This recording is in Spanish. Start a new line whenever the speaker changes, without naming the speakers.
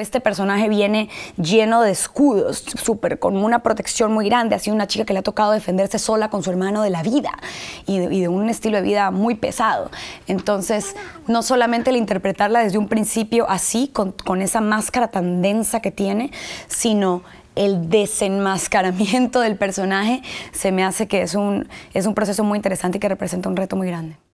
Este personaje viene lleno de escudos, súper, con una protección muy grande, así una chica que le ha tocado defenderse sola con su hermano de la vida y de, un estilo de vida muy pesado. Entonces, no solamente el interpretarla desde un principio así, con, con esa máscara tan densa que tiene, sino el desenmascaramiento del personaje se me hace que es un, es un proceso muy interesante y que representa un reto muy grande.